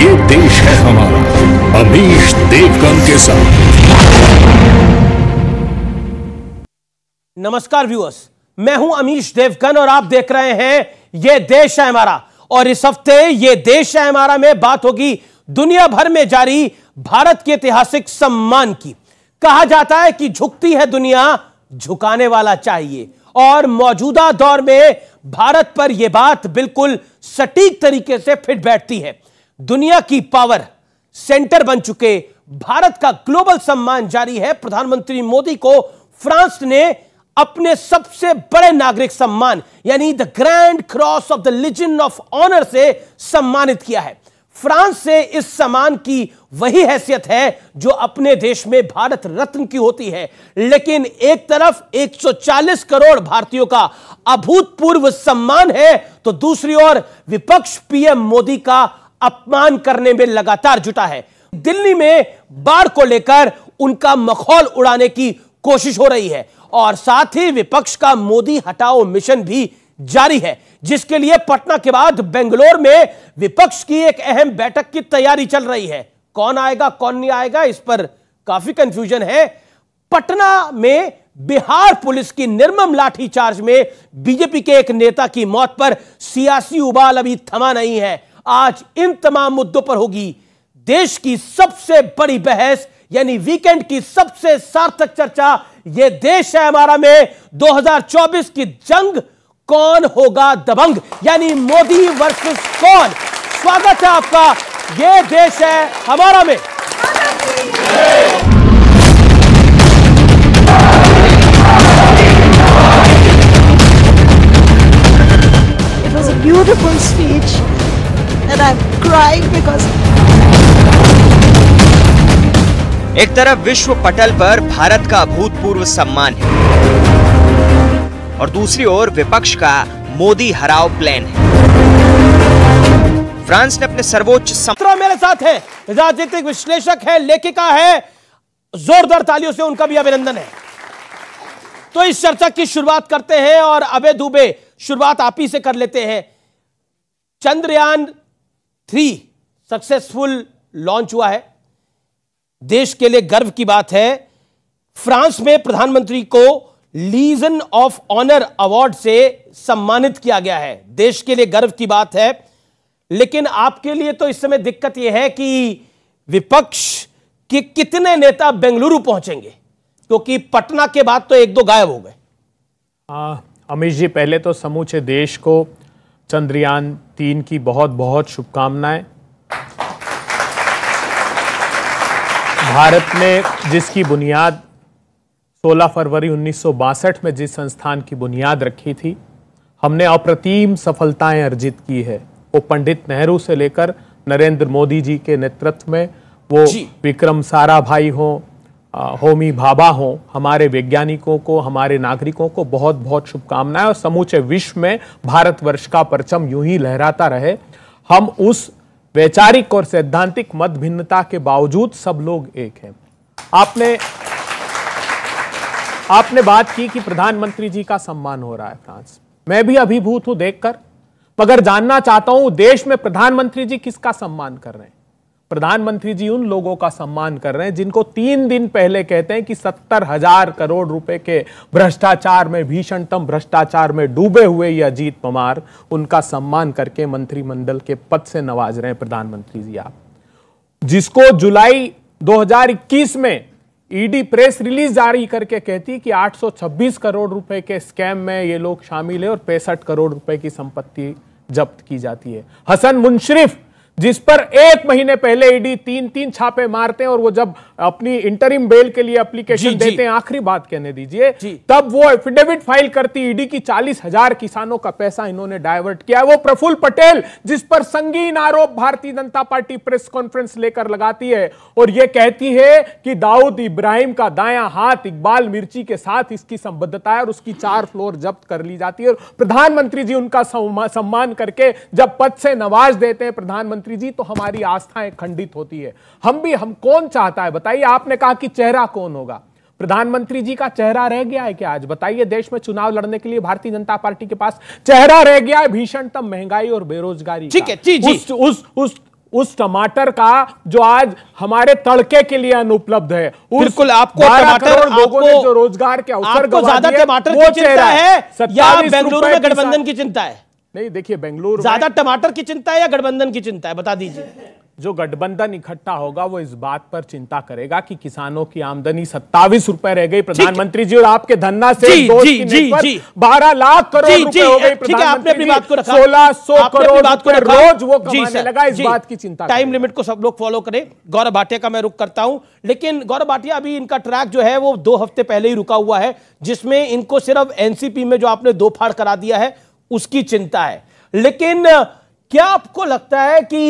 ये देश है हमारा अमीश देवगन के साथ नमस्कार व्यूअर्स मैं हूं अमीश देवगन और आप देख रहे हैं ये देश है हमारा और इस हफ्ते ये देश है हमारा में बात होगी दुनिया भर में जारी भारत के ऐतिहासिक सम्मान की कहा जाता है कि झुकती है दुनिया झुकाने वाला चाहिए और मौजूदा दौर में भारत पर यह बात बिल्कुल सटीक तरीके से फिट बैठती है दुनिया की पावर सेंटर बन चुके भारत का ग्लोबल सम्मान जारी है प्रधानमंत्री मोदी को फ्रांस ने अपने सबसे बड़े नागरिक सम्मान यानी the grand cross of the Legion of Honour से सम्मानित किया है फ्रांस से इस सम्मान की वही हैसियत है जो अपने देश में भारत रत्न की होती है लेकिन एक तरफ 140 करोड़ भारतीयों का अभूतपूर्व सम्मान है तो दूसरी ओर विपक्ष पीएम मोदी का अपमान करने में लगातार जुटा है दिल्ली में बाढ़ को लेकर उनका मखौल उड़ाने की कोशिश हो रही है और साथ ही विपक्ष का मोदी हटाओ मिशन भी जारी है जिसके लिए पटना के बाद बेंगलोर में विपक्ष की एक अहम बैठक की तैयारी चल रही है कौन आएगा कौन नहीं आएगा इस पर काफी कंफ्यूजन है पटना में बिहार पुलिस की निर्मम लाठीचार्ज में बीजेपी के एक नेता की मौत पर सियासी उबाल अभी थमा नहीं है आज इन तमाम मुद्दों पर होगी देश की सबसे बड़ी बहस यानी वीकेंड की सबसे सार्थक चर्चा यह देश है हमारा में 2024 की जंग कौन होगा दबंग यानी मोदी वर्सेस कौन स्वागत है आपका यह देश है हमारा में It was a beautiful speech. I am crying because एक तरफ विश्व पटल पर भारत का अभूतपूर्व सम्मान है और दूसरी ओर विपक्ष का मोदी हराओ प्लान है फ्रांस ने अपने सर्वोच्च मेरे साथ हैं राजनीतिक विश्लेषक है लेखिका है जोरदार तालियों से उनका भी अभिनंदन है तो इस चर्चा की शुरुआत करते हैं और अबे दुबे शुरुआत आप ही से कर लेते हैं चंद्रयान थ्री सक्सेसफुल लॉन्च हुआ है देश के लिए गर्व की बात है फ्रांस में प्रधानमंत्री को लीजन ऑफ ऑनर अवार्ड से सम्मानित किया गया है देश के लिए गर्व की बात है लेकिन आपके लिए तो इस समय दिक्कत यह है कि विपक्ष के कितने नेता बेंगलुरु पहुंचेंगे क्योंकि तो पटना के बाद तो एक दो गायब हो गए हाँ, अमित जी पहले तो समूचे देश को चंद्रयान तीन की बहुत बहुत शुभकामनाएं भारत में जिसकी बुनियाद 16 फरवरी उन्नीस में जिस संस्थान की बुनियाद रखी थी हमने अप्रतिम सफलताएं अर्जित की है वो पंडित नेहरू से लेकर नरेंद्र मोदी जी के नेतृत्व में वो विक्रम सारा भाई हों होमी भाभा हों हमारे वैज्ञानिकों को हमारे नागरिकों को बहुत बहुत शुभकामनाएं और समूचे विश्व में भारतवर्ष का परचम यूं ही लहराता रहे हम उस वैचारिक और सैद्धांतिक मत भिन्नता के बावजूद सब लोग एक हैं आपने आपने बात की कि प्रधानमंत्री जी का सम्मान हो रहा है फ्रांस मैं भी अभिभूत हूं देखकर मगर जानना चाहता हूं देश में प्रधानमंत्री जी किसका सम्मान कर रहे हैं प्रधानमंत्री जी उन लोगों का सम्मान कर रहे हैं जिनको तीन दिन पहले कहते हैं कि सत्तर हजार करोड़ रुपए के भ्रष्टाचार में भीषणतम भ्रष्टाचार में डूबे हुए ये अजीत पवार उनका सम्मान करके मंत्रिमंडल के पद से नवाज रहे हैं प्रधानमंत्री जी आप जिसको जुलाई 2021 में ईडी प्रेस रिलीज जारी करके कहती कि 826 करोड़ रुपए के स्कैम में ये लोग शामिल है और पैंसठ करोड़ रुपए की संपत्ति जब्त की जाती है हसन मुनशरिफ जिस पर एक महीने पहले ईडी तीन तीन छापे मारते हैं और वो जब अपनी इंटरिम बेल के लिए एप्लीकेशन देते हैं आखिरी बात कहने दीजिए तब वो एफिडेविट फाइल करती ईडी की चालीस हजार किसानों का पैसा इन्होंने डायवर्ट किया वो प्रफुल्ल पटेल जिस पर संगीन आरोप भारतीय जनता पार्टी प्रेस कॉन्फ्रेंस लेकर लगाती है और यह कहती है कि दाऊद इब्राहिम का दाया हाथ इकबाल मिर्ची के साथ इसकी संबद्धता है और उसकी चार फ्लोर जब्त कर ली जाती है और प्रधानमंत्री जी उनका सम्मान करके जब पद से नवाज देते हैं प्रधानमंत्री जी तो हमारी आस्थाएं खंडित होती है हम भी हम कौन चाहता है बताए बताइए आपने कहा कि चेहरा कौन होगा प्रधानमंत्री जी का चेहरा रह गया है क्या आज बताइए देश में चुनाव लड़ने के लिए भारतीय जनता पार्टी के पास चेहरा रह गया है भीषणतम महंगाई और बेरोजगारी ठीक है जी जी उस उस उस उस टमाटर का जो आज हमारे तड़के के लिए अनुपलब्ध है बिल्कुल आपको टमाटर लोगों ने जो रोजगार के अवसर ज्यादा टमाटर की चिंता है या बेंगलुरु में गठबंधन की चिंता है नहीं देखिए बेंगलुरु ज्यादा टमाटर की चिंता है या गठबंधन की चिंता है बता दीजिए जो गठबंधन इकट्ठा होगा वो इस बात पर चिंता करेगा कि किसानों की आमदनी सत्तावीस रुपए रह गई प्रधानमंत्री जी और आपके धन्ना से बारह लाख करोड़ सोलह सौ करोड़ रोज वो लगा इस बात की चिंता टाइम लिमिट को सब लोग फॉलो करें गौरव भाटिया का मैं रुख करता हूं लेकिन गौरव भाटिया अभी इनका ट्रैक जो है वो दो हफ्ते पहले ही रुका हुआ है जिसमें इनको सिर्फ एनसीपी में जो आपने दो फाड़ करा दिया है उसकी चिंता है लेकिन क्या आपको लगता है कि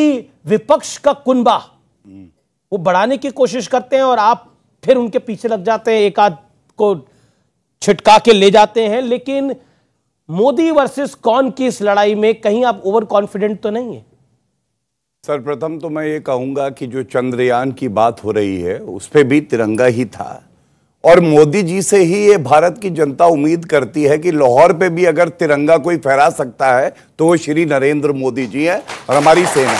विपक्ष का कुनबा वो बढ़ाने की कोशिश करते हैं और आप फिर उनके पीछे लग जाते हैं एक आध को छिटका के ले जाते हैं लेकिन मोदी वर्सेस कौन की इस लड़ाई में कहीं आप ओवर कॉन्फिडेंट तो नहीं है सर्वप्रथम तो मैं ये कहूंगा कि जो चंद्रयान की बात हो रही है उस पर भी तिरंगा ही था और मोदी जी से ही ये भारत की जनता उम्मीद करती है कि लाहौर पे भी अगर तिरंगा कोई फहरा सकता है तो वो श्री नरेंद्र मोदी जी हैं और हमारी सेना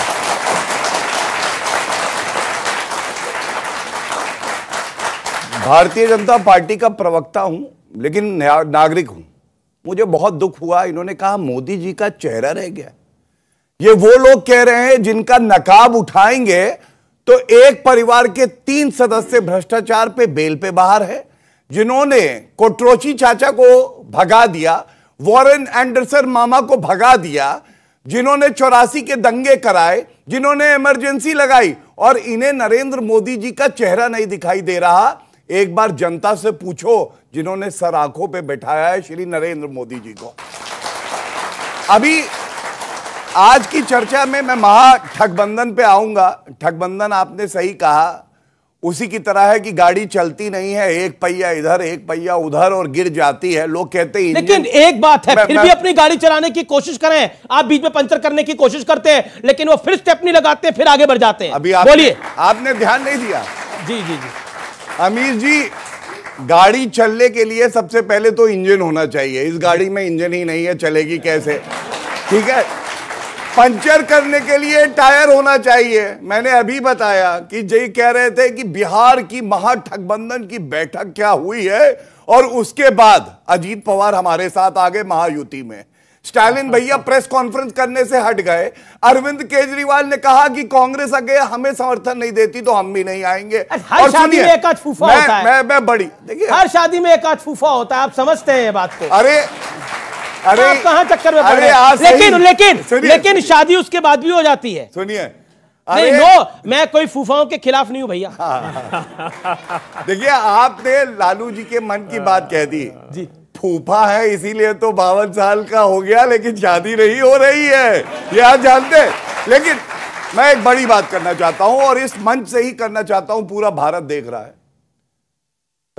भारतीय जनता पार्टी का प्रवक्ता हूं लेकिन नागरिक हूं मुझे बहुत दुख हुआ इन्होंने कहा मोदी जी का चेहरा रह गया ये वो लोग कह रहे हैं जिनका नकाब उठाएंगे तो एक परिवार के तीन सदस्य भ्रष्टाचार पे बेल पे बाहर है जिन्होंने कोट्रोची चाचा को भगा दिया वॉरेन एंडरसन मामा को भगा दिया जिन्होंने चौरासी के दंगे कराए जिन्होंने इमरजेंसी लगाई और इन्हें नरेंद्र मोदी जी का चेहरा नहीं दिखाई दे रहा एक बार जनता से पूछो जिन्होंने सर आंखों पर बैठाया है श्री नरेंद्र मोदी जी को अभी आज की चर्चा में मैं महा ठगबंधन पे आऊंगा ठगबंधन आपने सही कहा उसी की तरह है कि गाड़ी चलती नहीं है एक पहिया इधर एक पहिया उधर और गिर जाती है लोग कहते हैं लेकिन एक बात है मैं, फिर मैं, भी अपनी गाड़ी चलाने की कोशिश करें आप बीच में पंचर करने की कोशिश करते हैं लेकिन वो फिर स्टेप नहीं लगाते फिर आगे बढ़ जाते हैं अभी आप, बोलिए आपने ध्यान नहीं दिया जी जी जी अमीर जी गाड़ी चलने के लिए सबसे पहले तो इंजन होना चाहिए इस गाड़ी में इंजन ही नहीं है चलेगी कैसे ठीक है पंचर करने के लिए टायर होना चाहिए मैंने अभी बताया कि जय कह रहे थे कि बिहार की महाठगबंधन की बैठक क्या हुई है और उसके बाद अजीत पवार हमारे साथ आ गए महायुति में स्टालिन भैया प्रेस कॉन्फ्रेंस करने से हट गए अरविंद केजरीवाल ने कहा कि कांग्रेस अगे हमें समर्थन नहीं देती तो हम भी नहीं आएंगे हर शादी में एक आध फूफा होता है मैं मैं बड़ी देखिए हर शादी में एक आध फूफा होता है आप समझते हैं ये बात को अरे अरे आप कहां चक्कर में अरे लेकिन लेकिन लेकिन शादी उसके बाद भी हो जाती है सुनिए नहीं नो मैं कोई फूफाओं के खिलाफ नहीं हूं भैया देखिए आपने लालू जी के मन की बात कह दी जी फूफा है इसीलिए तो बावन साल का हो गया लेकिन शादी नहीं हो रही है ये आप जानते लेकिन मैं एक बड़ी बात करना चाहता हूं और इस मंच से ही करना चाहता हूं पूरा भारत देख रहा है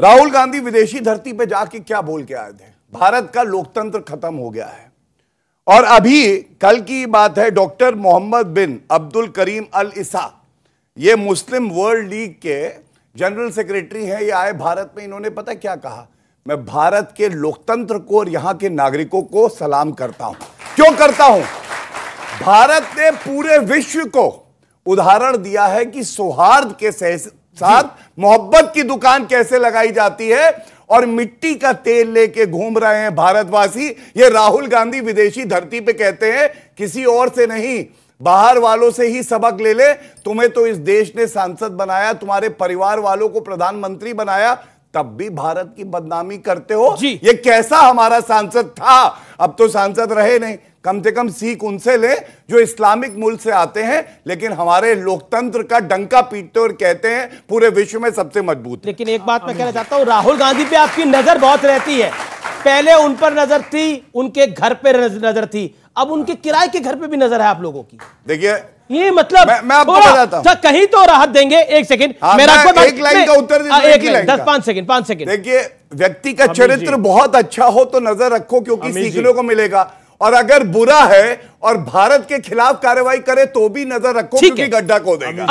राहुल गांधी विदेशी धरती पे जाके क्या बोल के आए थे भारत का लोकतंत्र खत्म हो गया है और अभी कल की बात है doctor Mohammad bin Abdul Karim Al Issa ये मुस्लिम वर्ल्ड लीग के जनरल सेक्रेटरी हैं ये आए भारत में इन्होंने पता क्या कहा मैं भारत के लोकतंत्र को और यहां के नागरिकों को सलाम करता हूं क्यों करता हूं भारत ने पूरे विश्व को उदाहरण दिया है कि सौहार्द के साथ मोहब्बत की दुकान कैसे लगाई जाती है और मिट्टी का तेल लेके घूम रहे हैं भारतवासी ये राहुल गांधी विदेशी धरती पे कहते हैं किसी और से नहीं बाहर वालों से ही सबक ले ले तुम्हें तो इस देश ने सांसद बनाया तुम्हारे परिवार वालों को प्रधानमंत्री बनाया तब भी भारत की बदनामी करते हो जी। ये कैसा हमारा सांसद था अब तो सांसद रहे नहीं कम से कम सीख उनसे ले जो इस्लामिक मूल से आते हैं लेकिन हमारे लोकतंत्र का डंका पीटते और कहते हैं पूरे विश्व में सबसे मजबूत लेकिन एक बात मैं कहना चाहता हूं राहुल गांधी पे आपकी नजर बहुत रहती है पहले उन पर नजर थी उनके घर पर नजर थी अब उनके किराए के घर पे भी नजर है आप लोगों की देखिए ये मतलब मैं, मैं आपको बताता हूं। अच्छा, कहीं तो राहत देंगे एक सेकंड हाँ, मेरा एक लाइन का उत्तर हाँ, एक दस पांच सेकंड पांच सेकंड देखिए व्यक्ति का चरित्र बहुत अच्छा हो तो नजर रखो क्योंकि सीखने को मिलेगा और अगर बुरा है और भारत के खिलाफ कार्रवाई करे तो भी नजर रखो क्योंकि गड्ढा को देगा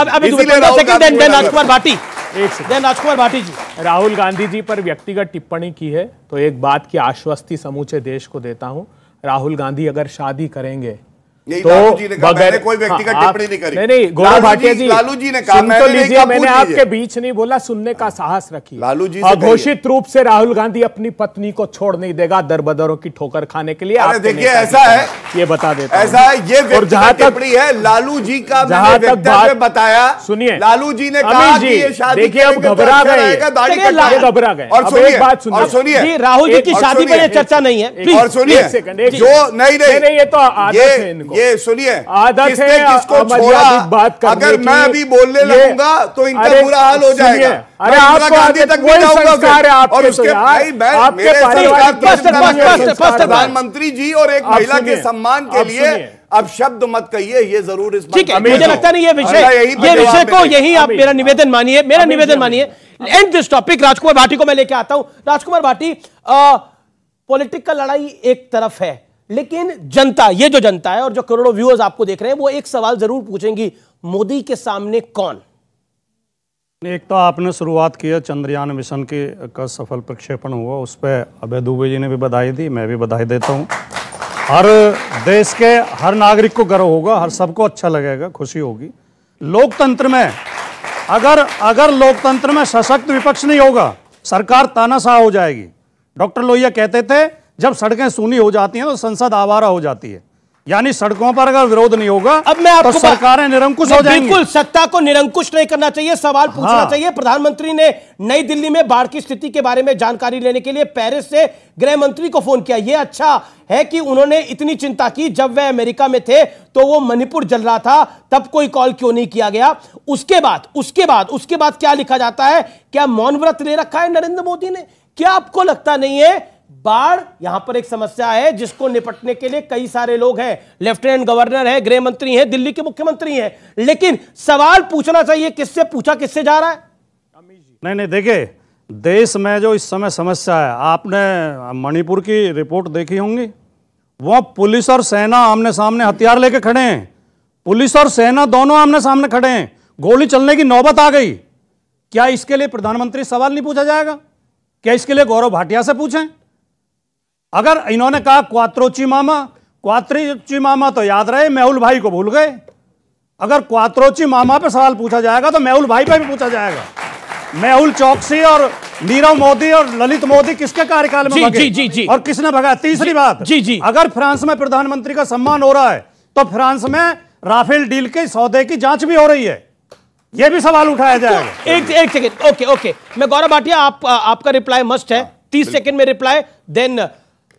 भाटी जी राहुल गांधी जी पर व्यक्तिगत टिप्पणी की है तो एक बात की आश्वस्ति समूचे देश को देता हूं राहुल गांधी अगर शादी करेंगे तो कोई व्यक्ति का हाँ, टिप्पणी नहीं करी नहीं नहीं भाटिया जी लालू जी ने कहा तो मैंने, तो लीजिए, मैंने आपके बीच नहीं बोला सुनने का साहस रखी लालू जी घोषित रूप से राहुल गांधी अपनी पत्नी को छोड़ नहीं देगा दर बदरों की ठोकर खाने के लिए देखिए ऐसा है ये बता देता ऐसा है ये और जहाँ तक है लालू जी का जहाँ तक बताया सुनिए लालू जी ने कहा देखिए अब तो घबरा अच्छा गए घबरा गए और सुनिए बात सुनिए सुनिए राहुल जी की शादी में चर्चा नहीं है जो नहीं नहीं ये तो आदत है ये सुनिए आदत है किसको छोड़ा बात करने अगर मैं अभी बोलने लगूंगा तो इनका बुरा हाल हो जाएगा अरे आपको आगे तक भी जाऊंगा और उसके भाई मैं आपके प्रधानमंत्री जी और एक महिला के सम्मान के लिए अब शब्द मत कहिए ये जरूर इस ठीक है मुझे लगता नहीं ये विषय ये विषय को यही आप मेरा निवेदन मानिए मेरा निवेदन मानिए and this topic Rajkumar Bhati को मैं लेके आता हूं राजकुमार भाटी पॉलिटिकल लड़ाई एक तरफ है लेकिन जनता ये जो जनता है और जो करोड़ों व्यूअर्स आपको देख रहे हैं वो एक सवाल जरूर पूछेंगी मोदी के सामने कौन एक तो आपने शुरुआत किया चंद्रयान मिशन के का सफल प्रक्षेपण हुआ उस पर अभय दुबे जी ने भी बधाई दी मैं भी बधाई देता हूँ हर देश के हर नागरिक को गर्व होगा हर सबको अच्छा लगेगा खुशी होगी लोकतंत्र में अगर अगर लोकतंत्र में सशक्त विपक्ष नहीं होगा सरकार तानाशाह हो जाएगी डॉक्टर लोहिया कहते थे जब सड़कें सूनी हो जाती हैं तो संसद आवारा हो जाती है यानी सड़कों पर अगर विरोध नहीं होगा अब मैं आपको तो सरकारें निरंकुश हो जाएंगी बिल्कुल सत्ता को निरंकुश नहीं करना चाहिए सवाल हाँ। पूछना हाँ। चाहिए प्रधानमंत्री ने नई दिल्ली में बाढ़ की स्थिति के बारे में जानकारी लेने के लिए पेरिस से गृह मंत्री को फोन किया यह अच्छा है कि उन्होंने इतनी चिंता की जब वह अमेरिका में थे तो वो मणिपुर जल रहा था तब कोई कॉल क्यों नहीं किया गया उसके बाद उसके बाद उसके बाद क्या लिखा जाता है क्या मौन व्रत ले रखा है नरेंद्र मोदी ने क्या आपको लगता नहीं है बाढ़ यहां पर एक समस्या है जिसको निपटने के लिए कई सारे लोग हैं लेफ्टिनेंट गवर्नर है गृह मंत्री है दिल्ली के मुख्यमंत्री हैं लेकिन सवाल पूछना चाहिए किससे पूछा किससे जा रहा है नहीं नहीं देखिए देश में जो इस समय समस्या है आपने मणिपुर की रिपोर्ट देखी होंगी वह पुलिस और सेना आमने सामने हथियार लेके खड़े हैं पुलिस और सेना दोनों आमने सामने खड़े हैं गोली चलने की नौबत आ गई क्या इसके लिए प्रधानमंत्री सवाल नहीं पूछा जाएगा क्या इसके लिए गौरव भाटिया से पूछें अगर इन्होंने कहा क्वात्रोची मामा क्वात्रोची मामा तो याद रहे मेहुल भाई को भूल गए अगर क्वात्रोची मामा पे सवाल पूछा जाएगा तो मेहुल भाई पे भी पूछा जाएगा मेहुल चौकसी और नीरव मोदी और ललित मोदी किसके कार्यकाल में जी, जी, जी, जी, और किसने भगा तीसरी बात जी जी अगर फ्रांस में प्रधानमंत्री का सम्मान हो रहा है तो फ्रांस में राफेल डील के सौदे की जांच भी हो रही है यह भी सवाल उठाया तो जाएगा एक एक सेकेंड ओके ओके मैं गौरव भाटिया आप, आपका रिप्लाई मस्ट है हाँ। तीस सेकेंड में रिप्लाई देन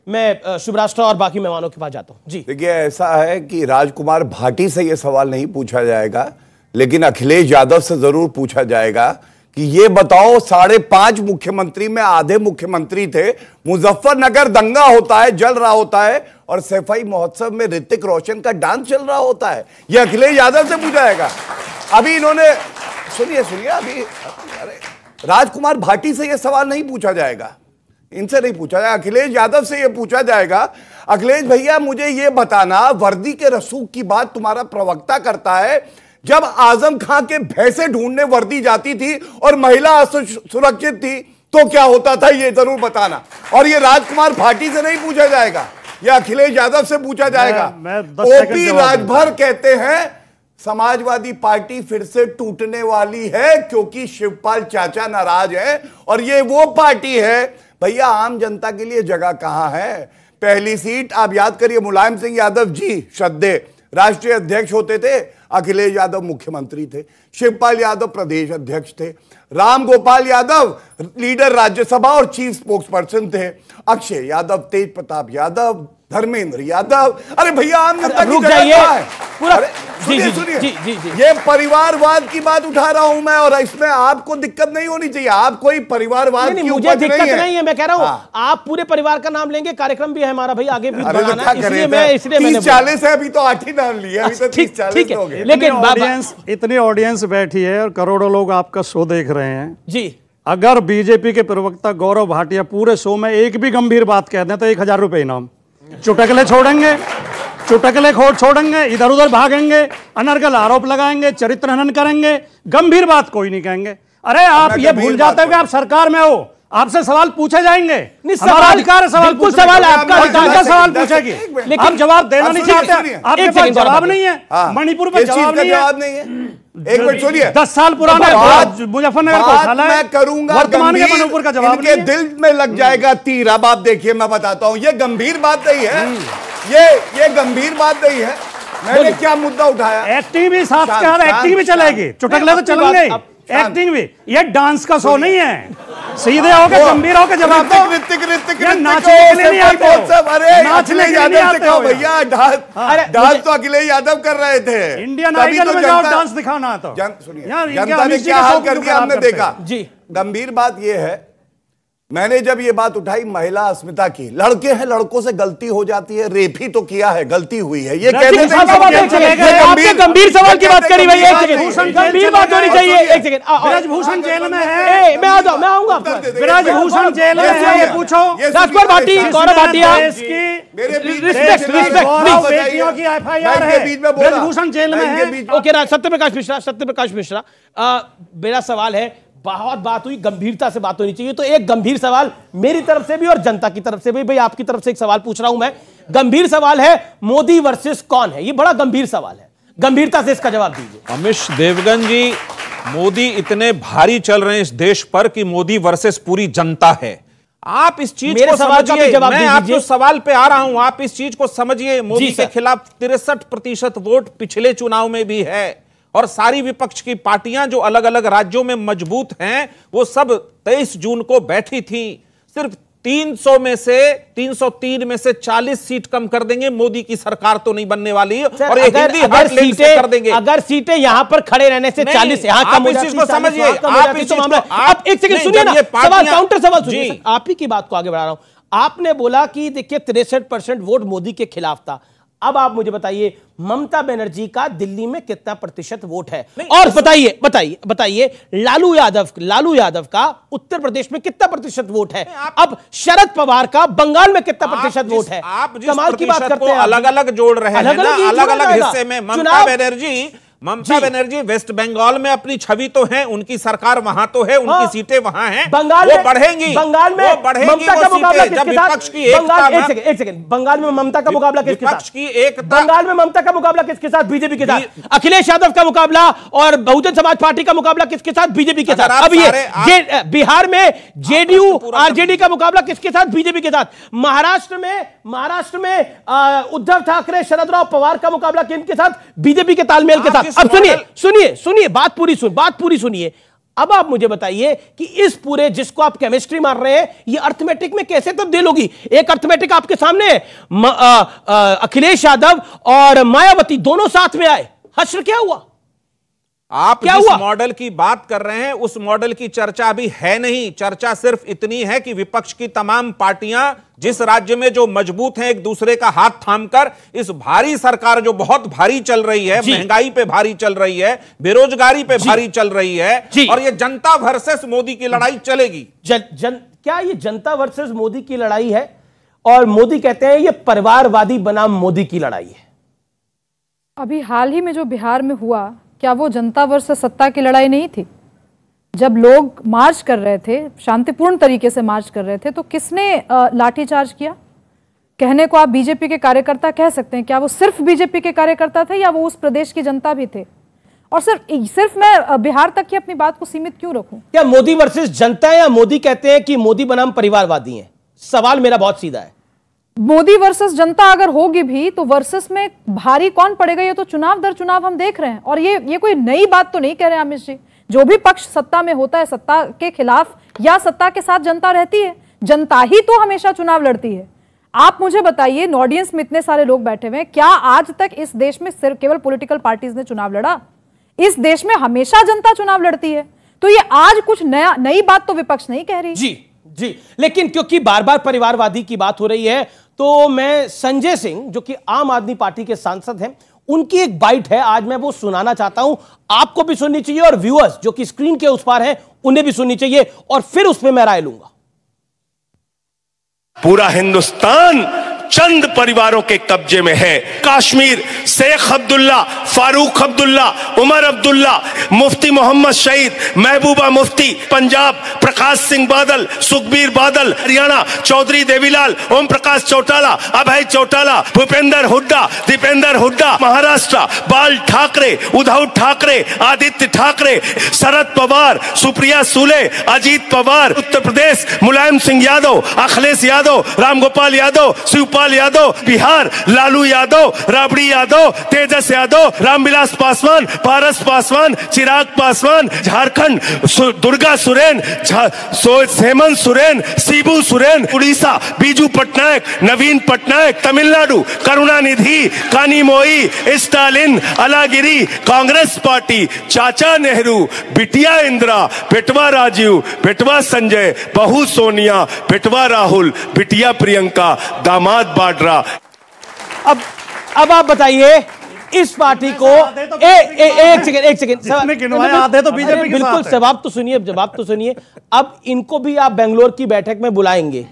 मैं शुभराष्ट्र और बाकी मेहमानों के पास जाता हूँ जी देखिए ऐसा है कि राजकुमार भाटी से ये सवाल नहीं पूछा जाएगा लेकिन अखिलेश यादव से जरूर पूछा जाएगा कि ये बताओ साढ़े पांच मुख्यमंत्री में आधे मुख्यमंत्री थे मुजफ्फरनगर दंगा होता है जल रहा होता है और सफाई महोत्सव में ऋतिक रोशन का डांस चल रहा होता है ये अखिलेश यादव से पूछा जाएगा अभी इन्होंने सुनिए सुनिए अभी अरे राजकुमार भाटी से यह सवाल नहीं पूछा जाएगा इनसे नहीं पूछा जाएगा अखिलेश यादव से ये पूछा जाएगा अखिलेश भैया मुझे ये बताना वर्दी के रसूख की बात तुम्हारा प्रवक्ता करता है जब आजम खां के भैंसे ढूंढने वर्दी जाती थी और महिला सुरक्षित थी तो क्या होता था ये जरूर बताना और ये राजकुमार भाटी से नहीं पूछा जाएगा या अखिलेश यादव से पूछा जाएगा ओपी राजभर कहते हैं समाजवादी पार्टी फिर से टूटने वाली है क्योंकि शिवपाल चाचा नाराज है और ये वो पार्टी है भैया आम जनता के लिए जगह कहाँ है पहली सीट आप याद करिए मुलायम सिंह यादव जी श्रद्धे राष्ट्रीय अध्यक्ष होते थे अखिलेश यादव मुख्यमंत्री थे शिवपाल यादव प्रदेश अध्यक्ष थे राम गोपाल यादव लीडर राज्यसभा और चीफ स्पोक्स पर्सन थे अक्षय यादव तेज प्रताप यादव धर्मेंद्र यादव अरे भैया हमने रुक जाइए पूरा सुनिए सुनिए ये परिवारवाद की बात उठा रहा हूं मैं और इसमें आपको दिक्कत नहीं होनी चाहिए आप कोई परिवारवाद की मुझे दिक्कत नहीं है।, नहीं है मैं कह रहा हूँ हाँ। आप पूरे परिवार का नाम लेंगे कार्यक्रम भी है हमारा भाई आगे भी तो इसलिए मैं इसलिए चालीस है अभी तो आठ ही नाम लिया तो अच्छा, ठीक है लेकिन ऑडियंस इतनी ऑडियंस बैठी है और करोड़ों लोग आपका शो देख रहे हैं जी अगर बीजेपी के प्रवक्ता गौरव भाटिया पूरे शो में एक भी गंभीर बात कह दें तो एक हजार रुपए इनाम चुटकले छोड़ेंगे चुटकले खोट छोड़ेंगे इधर उधर भागेंगे अनर्गल आरोप लगाएंगे चरित्र हनन करेंगे गंभीर बात कोई नहीं कहेंगे अरे आप ये भूल जाते हो कि आप सरकार में हो आपसे सवाल पूछे जाएंगे नहीं सवाल अधिकार सवाल बिल्कुल सवाल आपका अधिकार का सवाल पूछेगी लेकिन जवाब देना नहीं चाहते आपके पास जवाब नहीं है हाँ। मणिपुर में जवाब नहीं है एक मिनट सुनिए दस साल पुराना तो मुजफ्फरनगर गौशाला मैं करूंगा वर्तमान के मणिपुर का जवाब इनके दिल में लग जाएगा हम्म। तीर अब आप देखिए मैं बताता हूँ ये गंभीर बात नहीं है हम्म। ये ये गंभीर बात नहीं है मैंने क्या मुद्दा उठाया एक्टिंग भी साथ एक्टिंग भी चलेगी चुटकले तो चलेंगे एक्टिंग भी ये डांस का शो नहीं है सीधे हाँ, होके गंभीर होके जवाब दो ऋतिक ऋतिक नाचने के लिए नहीं आते सब अरे नाचने के लिए आते हो भैया डांस हाँ। डांस तो अखिलेश यादव कर रहे थे इंडियन आइडल तो में जाओ डांस दिखाना तो सुनिए जनता ने क्या हाल कर दिया हमने देखा जी गंभीर बात ये है मैंने जब ये बात उठाई महिला अस्मिता की लड़के हैं लड़कों से गलती हो जाती है रेप ही तो किया है गलती हुई है ये कहने से गंभीर सवाल की बात करी भाई एक सेकंड गंभीर बात होनी चाहिए एक सेकंड ब्रजभूषण जेल में है मैं आ जाऊं मैं आऊंगा ब्रजभूषण जेल में है ये पूछो राजकुमार भाटी गौरव भाटिया रिस्पेक्ट रिस्पेक्ट बेटियों की एफआईआर है ब्रजभूषण जेल में है ओके सत्य प्रकाश मिश्रा सत्य प्रकाश मिश्रा मेरा सवाल है बहुत बात हुई गंभीरता से बात होनी चाहिए तो एक गंभीर सवाल मेरी तरफ से भी और जनता की तरफ से भी भाई आपकी तरफ से एक सवाल पूछ रहा हूं मैं गंभीर सवाल है मोदी वर्सेस कौन है ये बड़ा गंभीर सवाल है गंभीरता से इसका जवाब दीजिए अमिश देवगन जी मोदी इतने भारी चल रहे हैं इस देश पर कि मोदी वर्सेस पूरी जनता है आप इस चीज को समझिए मैं आप जो सवाल पे आ रहा हूं आप इस चीज को समझिए मोदी के खिलाफ तिरसठ प्रतिशत वोट पिछले चुनाव में भी है और सारी विपक्ष की पार्टियां जो अलग अलग राज्यों में मजबूत हैं वो सब 23 जून को बैठी थी सिर्फ 300 में से 303 में से 40 सीट कम कर देंगे मोदी की सरकार तो नहीं बनने वाली और ये अगर, हिंदी अगर सीटें कर देंगे अगर सीटें यहां पर खड़े रहने से 40 यहां कम इस चीज को समझिए आप इस तो मामला आप एक सेकंड सुनिए ना सवाल काउंटर सवाल सुनिए आप ही की बात को आगे बढ़ा रहा हूं आपने बोला कि देखिए तिरसठ परसेंट वोट मोदी के खिलाफ था अब आप मुझे बताइए ममता बनर्जी का दिल्ली में कितना प्रतिशत वोट है और बताइए बताइए बताइए लालू यादव लालू यादव का उत्तर प्रदेश में कितना प्रतिशत वोट है अब शरद पवार का बंगाल में कितना प्रतिशत वोट है आप कमाल की बात करते हैं अलग अलग जोड़ रहे हैं अलग अलग हिस्से में ममता बनर्जी ममता बनर्जी वेस्ट बंगाल में अपनी छवि तो है उनकी सरकार वहां तो है उनकी हाँ। सीटें वहां है बंगाल वो बढ़ेंगी बंगाल में बढ़ेंगी विपक्ष की बंगाल में ममता का मुकाबला किसके साथ की एक बंगाल में ममता का मुकाबला किसके साथ बीजेपी के साथ अखिलेश यादव का मुकाबला और बहुजन समाज पार्टी का मुकाबला किसके साथ बीजेपी के साथ अब ये बिहार में जेडीयू आरजेडी का मुकाबला किसके साथ बीजेपी के साथ महाराष्ट्र में महाराष्ट्र में उद्धव ठाकरे शरद राव पवार का मुकाबला के साथ बीजेपी के तालमेल के साथ अब सुनिए सुनिए सुनिए बात पूरी सुन बात पूरी सुनिए अब आप मुझे बताइए कि इस पूरे जिसको आप केमिस्ट्री मार रहे हैं ये अर्थमेटिक में कैसे तब्दील होगी एक अर्थमेटिक आपके सामने अखिलेश यादव और मायावती दोनों साथ में आए हश्र क्या हुआ आप क्या जिस मॉडल की बात कर रहे हैं उस मॉडल की चर्चा अभी है नहीं चर्चा सिर्फ इतनी है कि विपक्ष की तमाम पार्टियां जिस राज्य में जो मजबूत हैं एक दूसरे का हाथ थामकर इस भारी सरकार जो बहुत भारी चल रही है महंगाई पे भारी चल रही है बेरोजगारी पे भारी चल रही है और ये जनता वर्सेस मोदी की लड़ाई चलेगी जन, जन, क्या ये जनता वर्सेस मोदी की लड़ाई है और मोदी कहते हैं ये परिवारवादी बनाम मोदी की लड़ाई है अभी हाल ही में जो बिहार में हुआ क्या वो जनता वर्सेस सत्ता की लड़ाई नहीं थी जब लोग मार्च कर रहे थे शांतिपूर्ण तरीके से मार्च कर रहे थे तो किसने लाठीचार्ज किया कहने को आप बीजेपी के कार्यकर्ता कह सकते हैं क्या वो सिर्फ बीजेपी के कार्यकर्ता थे या वो उस प्रदेश की जनता भी थे और सिर्फ सिर्फ मैं बिहार तक की अपनी बात को सीमित क्यों रखू क्या मोदी वर्सेज जनता है या मोदी कहते हैं कि मोदी बनाम परिवारवादी है सवाल मेरा बहुत सीधा है मोदी वर्सेस जनता अगर होगी भी तो वर्सेस में भारी कौन पड़ेगा ये तो चुनाव दर चुनाव हम देख रहे हैं और ये ये कोई नई बात तो नहीं कह रहे अमित जी जो भी पक्ष सत्ता में होता है सत्ता के खिलाफ या सत्ता के साथ जनता रहती है जनता ही तो हमेशा चुनाव लड़ती है आप मुझे बताइए ऑडियंस में इतने सारे लोग बैठे हुए हैं क्या आज तक इस देश में सिर्फ केवल पॉलिटिकल पार्टीज ने चुनाव लड़ा इस देश में हमेशा जनता चुनाव लड़ती है तो ये आज कुछ नया नई बात तो विपक्ष नहीं कह रही जी जी लेकिन क्योंकि बार बार परिवारवादी की बात हो रही है तो मैं संजय सिंह जो कि आम आदमी पार्टी के सांसद हैं उनकी एक बाइट है आज मैं वो सुनाना चाहता हूं आपको भी सुननी चाहिए और व्यूअर्स जो कि स्क्रीन के उस पार हैं उन्हें भी सुननी चाहिए और फिर उस पर मैं राय लूंगा पूरा हिंदुस्तान चंद परिवारों के कब्जे में है कश्मीर शेख अब्दुल्ला फारूक अब्दुल्ला उमर अब्दुल्ला मुफ्ती मोहम्मद शहीद महबूबा मुफ्ती पंजाब प्रकाश सिंह बादल सुखबीर बादल हरियाणा चौधरी देवीलाल ओम प्रकाश चौटाला अभय चौटाला भूपेंद्र हुड्डा दीपेंद्र हुड्डा महाराष्ट्र बाल ठाकरे उद्धव ठाकरे आदित्य ठाकरे शरद पवार सुप्रिया सुले अजीत पवार उत्तर प्रदेश मुलायम सिंह यादव अखिलेश यादव रामगोपाल यादव शिवपाल गोपाल यादव बिहार लालू यादव राबड़ी यादव तेजस यादव रामविलास पासवान पारस पासवान चिराग पासवान झारखंड सु, दुर्गा सुरेन हेमंत सुरेन सीबू सुरेन उड़ीसा बीजू पटनायक नवीन पटनायक तमिलनाडु करुणानिधि मोई स्टालिन अलागिरी कांग्रेस पार्टी चाचा नेहरू बिटिया इंदिरा बेटवा राजीव बेटवा संजय बहू सोनिया बेटवा राहुल बिटिया प्रियंका दामाद बांट रहा अब अब आप बताइए इस पार्टी को तो ए, ए, एक सेकेंड एक सेकेंड तो बीजेपी बिल्कुल जवाब तो सुनिए जवाब तो सुनिए अब इनको भी आप बेंगलोर की बैठक में बुलाएंगे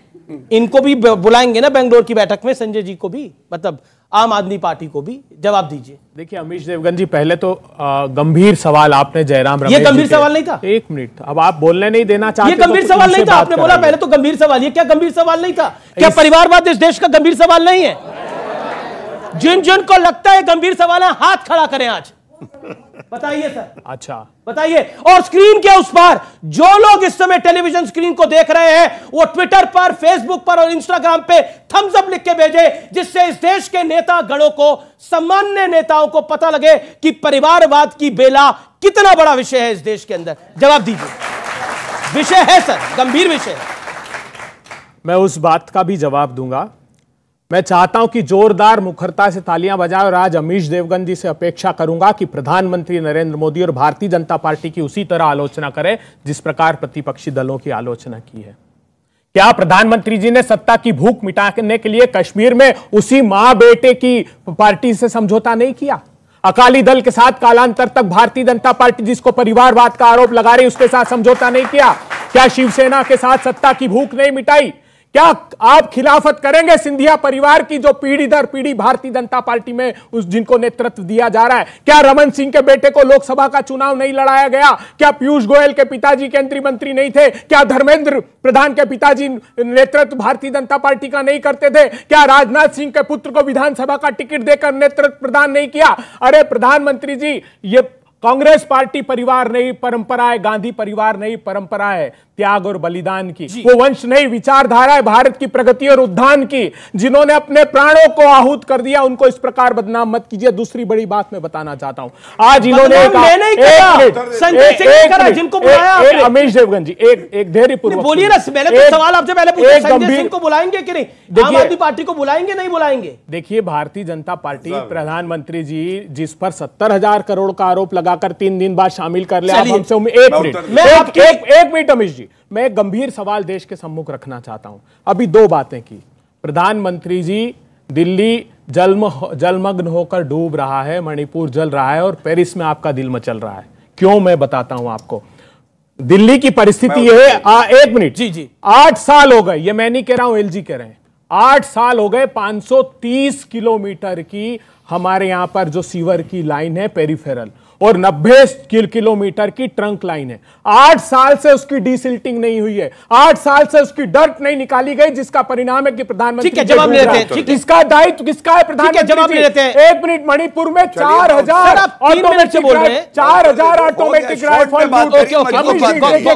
इनको भी बुलाएंगे ना बेंगलोर की बैठक में संजय जी को भी मतलब आम आदमी पार्टी को भी जवाब दीजिए देखिए अमीश देवगन जी पहले तो आ, गंभीर सवाल आपने जयराम ये गंभीर सवाल नहीं था एक मिनट अब आप बोलने नहीं देना चाहते ये तो गंभीर तो सवाल नहीं था आपने बोला पहले तो गंभीर सवाल ये क्या गंभीर सवाल नहीं था क्या परिवारवाद इस देश का गंभीर सवाल नहीं है जिन जिन को लगता है गंभीर सवाल है हाथ खड़ा करें आज बताइए सर अच्छा बताइए और स्क्रीन के उस पार जो लोग इस समय टेलीविजन स्क्रीन को देख रहे हैं वो ट्विटर पर फेसबुक पर और इंस्टाग्राम पे थम्स अप लिख के भेजे जिससे इस देश के नेता गणों को सामान्य नेताओं को पता लगे कि परिवारवाद की बेला कितना बड़ा विषय है इस देश के अंदर जवाब दीजिए विषय है सर गंभीर विषय है मैं उस बात का भी जवाब दूंगा मैं चाहता हूं कि जोरदार मुखरता से तालियां बजाएं और आज अमीश देवगन जी से अपेक्षा करूंगा कि प्रधानमंत्री नरेंद्र मोदी और भारतीय जनता पार्टी की उसी तरह आलोचना करें जिस प्रकार प्रतिपक्षी दलों की आलोचना की है क्या प्रधानमंत्री जी ने सत्ता की भूख मिटाने के लिए कश्मीर में उसी मां बेटे की पार्टी से समझौता नहीं किया अकाली दल के साथ कालांतर तक भारतीय जनता पार्टी जिसको परिवारवाद का आरोप लगा रही उसके साथ समझौता नहीं किया क्या शिवसेना के साथ सत्ता की भूख नहीं मिटाई क्या आप खिलाफत करेंगे सिंधिया परिवार की जो पीढ़ी दर पीढ़ी भारतीय जनता पार्टी में उस जिनको नेतृत्व दिया जा रहा है क्या रमन सिंह के बेटे को लोकसभा का चुनाव नहीं लड़ाया गया क्या पीयूष गोयल के पिताजी केंद्रीय मंत्री नहीं थे क्या धर्मेंद्र प्रधान के पिताजी नेतृत्व भारतीय जनता पार्टी का नहीं करते थे क्या राजनाथ सिंह के पुत्र को विधानसभा का टिकट देकर नेतृत्व प्रदान नहीं किया अरे प्रधानमंत्री जी ये कांग्रेस पार्टी परिवार नहीं परंपरा है गांधी परिवार नहीं परंपरा है त्याग और बलिदान की वो वंश नहीं विचारधारा है भारत की प्रगति और उद्धान की जिन्होंने अपने प्राणों को आहूत कर दिया उनको इस प्रकार बदनाम मत कीजिए दूसरी बड़ी बात मैं बताना चाहता हूं आज इन्होंने अमेश देवगन जी एक बोलिए ना सवाल आपसे पहले को बुलाएंगे कि नहीं आम आदमी पार्टी को बुलाएंगे नहीं बुलाएंगे देखिए भारतीय जनता पार्टी प्रधानमंत्री जी जिस पर सत्तर हजार करोड़ का आरोप लगाकर तीन दिन बाद शामिल कर लिया हमसे एक मिनट एक मिनट अमीश जी मैं एक गंभीर सवाल देश के सम्मुख रखना चाहता हूं अभी दो बातें की प्रधानमंत्री जी दिल्ली जलम जलमग्न होकर डूब रहा है मणिपुर जल रहा है और पेरिस में आपका दिल मचल रहा है क्यों मैं बताता हूं आपको दिल्ली की परिस्थिति यह है एक मिनट जी जी आठ साल हो गए ये मैं नहीं कह रहा हूं एल कह रहे हैं आठ साल हो गए 530 किलोमीटर की हमारे यहां पर जो सीवर की लाइन है पेरीफेरल और नब्बे किलोमीटर की ट्रंक लाइन है आठ साल से उसकी डीसिल्टिंग नहीं हुई है आठ साल से उसकी डर्ट नहीं निकाली गई जिसका परिणाम है कि प्रधानमंत्री जवाब लेते हैं इसका दायित्व किसका है प्रधानमंत्री जवाब लेते हैं एक मिनट मणिपुर में चार हजार चार हजार ऑटोमेटिक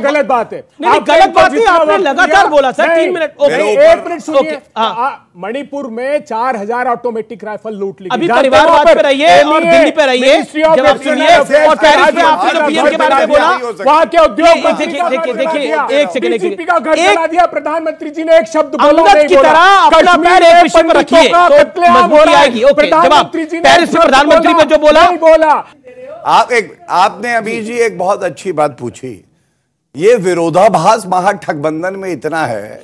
गलत बात है गलत बात लगातार बोला सर तीन मिनट एक मिनट सुनिए हाँ। मणिपुर में चार हजार ऑटोमेटिक राइफल लूट ली अभी परिवार पर रहिए और दिल्ली पर रहिए जवाब सुनिए और पेरिस में आपने जो पीएम के बारे में बोला वहां के उद्योग प्रधानमंत्री जी ने एक शब्द की तरह तो प्रधानमंत्री ने जो बोला बोला आप एक आपने अभी जी एक बहुत अच्छी बात पूछी ये विरोधाभास महाठगबंधन में इतना है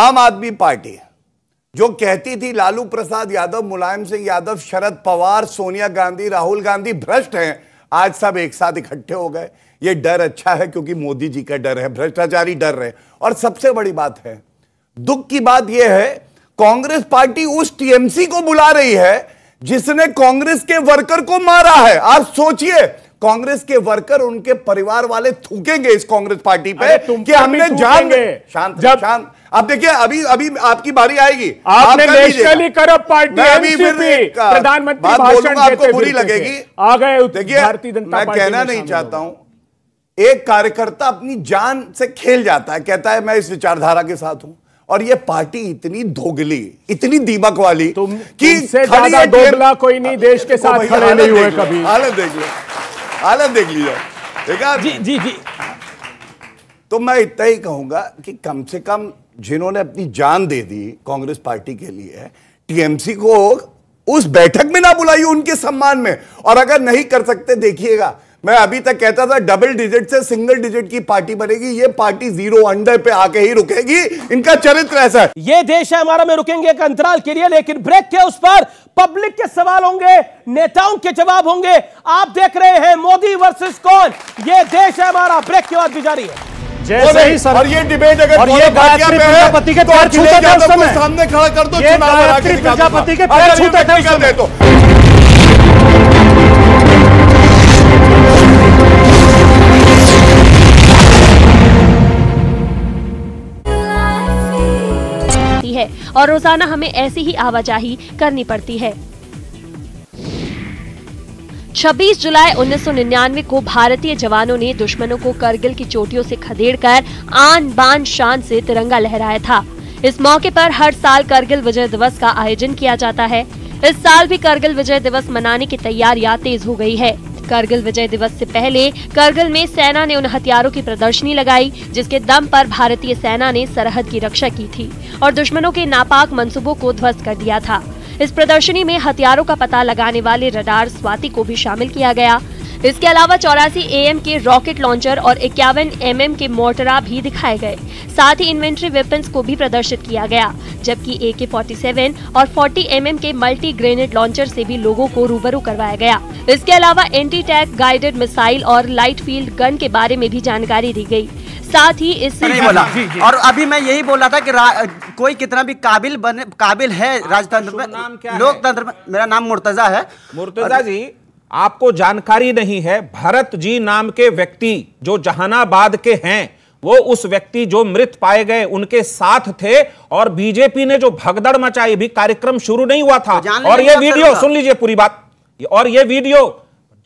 आम आदमी पार्टी है जो कहती थी लालू प्रसाद यादव मुलायम सिंह यादव शरद पवार सोनिया गांधी राहुल गांधी भ्रष्ट हैं आज सब एक साथ इकट्ठे हो गए ये डर अच्छा है क्योंकि मोदी जी का डर है भ्रष्टाचारी डर है और सबसे बड़ी बात है दुख की बात यह है कांग्रेस पार्टी उस टीएमसी को बुला रही है जिसने कांग्रेस के वर्कर को मारा है आप सोचिए कांग्रेस के वर्कर उनके परिवार वाले थूकेंगे इस कांग्रेस पार्टी पे कि हमने जान शांत जब शांत अब देखिए अभी अभी आपकी बारी आएगी आपने नेशनली करप्ट पार्टी अभी प्रधानमंत्री भाषण आपको बुरी लगेगी आ गए देखिए भारतीय जनता मैं कहना नहीं चाहता हूं एक कार्यकर्ता अपनी जान से खेल जाता है कहता है मैं इस विचारधारा के साथ हूं और ये पार्टी इतनी धोगली इतनी दीमक वाली तुम, कि तुम से दोगला कोई नहीं देश के साथ खड़े नहीं हुए कभी हालत देखिए हालत देख लीजिए है जी जी जी तो मैं इतना ही कहूंगा कि कम से कम जिन्होंने अपनी जान दे दी कांग्रेस पार्टी के लिए टीएमसी को उस बैठक में ना बुलाइए उनके सम्मान में और अगर नहीं कर सकते देखिएगा मैं अभी तक कहता था डबल डिजिट से सिंगल डिजिट की पार्टी बनेगी ये पार्टी जीरो अंडर पे आके ही रुकेगी इनका चरित्र ऐसा है ये देश है हमारा में रुकेंगे एक अंतराल के लिए लेकिन ब्रेक के उस पर पब्लिक के सवाल होंगे नेताओं के जवाब होंगे आप देख रहे हैं मोदी वर्सेस कौन ये देश है हमारा ब्रेक के बाद भी जारी है जैसे ही सर और ये डिबेट अगर और ये गायत्री प्रजापति के तो पैर छूते थे उस समय सामने खड़ा कर दो ये गायत्री प्रजापति के पैर छूते थे उस समय है और रोजाना हमें ऐसी ही आवाजाही करनी पड़ती है 26 जुलाई 1999 को भारतीय जवानों ने दुश्मनों को करगिल की चोटियों से खदेड़कर आन बान शान से तिरंगा लहराया था इस मौके पर हर साल करगिल विजय दिवस का आयोजन किया जाता है इस साल भी करगिल विजय दिवस मनाने की तैयारियां तेज हो गई है कारगिल विजय दिवस से पहले करगिल में सेना ने उन हथियारों की प्रदर्शनी लगाई जिसके दम पर भारतीय सेना ने सरहद की रक्षा की थी और दुश्मनों के नापाक मंसूबों को ध्वस्त कर दिया था इस प्रदर्शनी में हथियारों का पता लगाने वाले रडार स्वाति को भी शामिल किया गया इसके अलावा चौरासी एएम के रॉकेट लॉन्चर और इक्यावन एमएम के मोटरा भी दिखाए गए साथ ही इन्वेंट्री वेपन्स को भी प्रदर्शित किया गया जबकि ए के फोर्टी सेवन और फोर्टी एमएम के मल्टी ग्रेनेड लॉन्चर से भी लोगों को रूबरू करवाया गया इसके अलावा एंटी टैक गाइडेड मिसाइल और लाइट फील्ड गन के बारे में भी जानकारी दी गयी साथ ही इस बोला जी, जी। और अभी मैं यही बोला था कि कोई कितना भी काबिल बने काबिल है हाँ, राजतंत्र में लोकतंत्र में मेरा नाम मुर्तजा है मुर्तजा जी आपको जानकारी नहीं है भरत जी नाम के व्यक्ति जो जहानाबाद के हैं वो उस व्यक्ति जो मृत पाए गए उनके साथ थे और बीजेपी ने जो भगदड़ मचाई भी कार्यक्रम शुरू नहीं हुआ था तो और ये वीडियो सुन लीजिए पूरी बात और ये वीडियो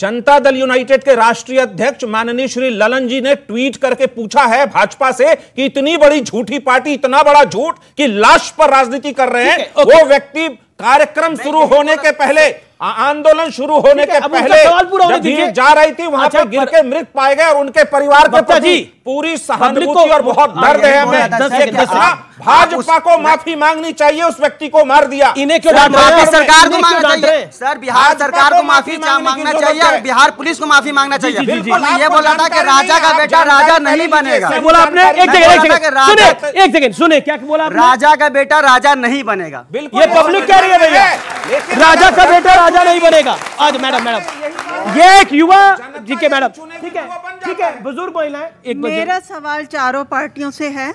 जनता दल यूनाइटेड के राष्ट्रीय अध्यक्ष माननीय श्री ललन जी ने ट्वीट करके पूछा है भाजपा से कि इतनी बड़ी झूठी पार्टी इतना बड़ा झूठ कि लाश पर राजनीति कर रहे हैं वो व्यक्ति कार्यक्रम शुरू होने के पहले आंदोलन शुरू होने के पहले जब जा रही थी वहां अच्छा, गिर के मृत पाए गए और उनके परिवार के प्रति पूरी सहानुभूति और बहुत हाँ, दर्द है तो हाँ, भाजपा को माफी मांगनी चाहिए उस व्यक्ति को मार दिया इन्हें क्यों सरकार को माफी चाहिए सर बिहार सरकार को माफी मांगना चाहिए बिहार पुलिस को माफी मांगना चाहिए ये बोला था कि राजा का बेटा राजा नहीं बनेगा बोला आपने एक सेकंड सुने एक सेकंड सुने क्या बोला राजा का बेटा राजा नहीं बनेगा बिल्कुल ये पब्लिक कह रही है भैया राजा का बेटा राजा नहीं बनेगा आज मैडम मैडम ये एक युवा जी के मैडम ठीक है ठीक है बुजुर्ग महिलाएं एक मेरा सवाल चारों पार्टियों से है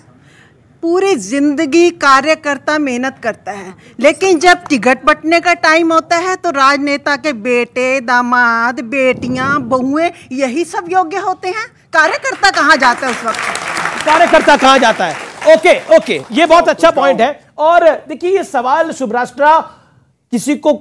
पूरी जिंदगी कार्यकर्ता मेहनत करता है लेकिन जब टिकट बटने का टाइम होता है तो राजनेता के बेटे दामाद बेटियां बहुएं यही सब योग्य होते हैं कार्यकर्ता कहाँ जाता है उस वक्त कार्यकर्ता कहाँ जाता है ओके ओके ये बहुत अच्छा पॉइंट है और देखिए ये सवाल शुभराष्ट्रा किसी को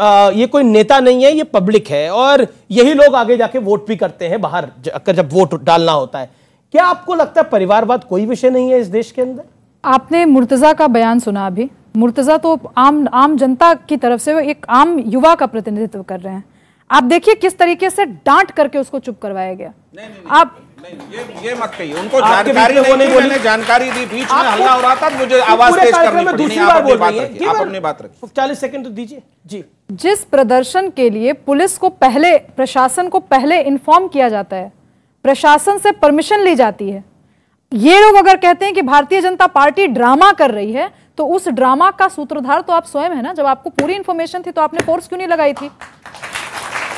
ये कोई नेता नहीं है ये पब्लिक है और यही लोग आगे जाके वोट भी करते हैं बाहर जाकर जब वोट डालना होता है क्या आपको लगता है परिवारवाद कोई विषय नहीं है इस देश के अंदर आपने मुर्तजा का बयान सुना अभी मुर्तजा तो आम आम जनता की तरफ से एक आम युवा का प्रतिनिधित्व कर रहे हैं आप देखिए किस तरीके से डांट करके उसको चुप करवाया गया नहीं, नहीं, नहीं, आप ये मत कहिए उनको जानकारी नहीं बोली जानकारी दी बीच में हल्ला हो रहा था मुझे तो आवाज तेज करनी आप अपनी बात रखिए सेकंड तो दीजिए जी जिस प्रदर्शन के लिए पुलिस को पहले प्रशासन को पहले इन्फॉर्म किया जाता है प्रशासन से परमिशन ली जाती है ये लोग अगर कहते हैं कि भारतीय जनता पार्टी ड्रामा कर रही है तो उस ड्रामा का सूत्रधार तो आप स्वयं है ना जब आपको पूरी इन्फॉर्मेशन थी तो आपने फोर्स क्यों नहीं लगाई थी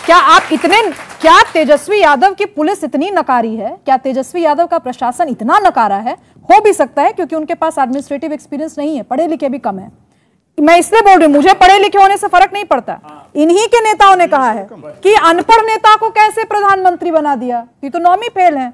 क्या आप इतने क्या तेजस्वी यादव की पुलिस इतनी नकारी है क्या तेजस्वी यादव का प्रशासन इतना नकारा है हो भी सकता है क्योंकि उनके पास एडमिनिस्ट्रेटिव एक्सपीरियंस नहीं है पढ़े लिखे भी कम है मैं इसलिए बोल रही हूँ मुझे पढ़े लिखे होने से फर्क नहीं पड़ता इन्हीं के नेताओं ने कहा है कि अनपढ़ नेता को कैसे प्रधानमंत्री बना दिया ये तो नौमी फेल है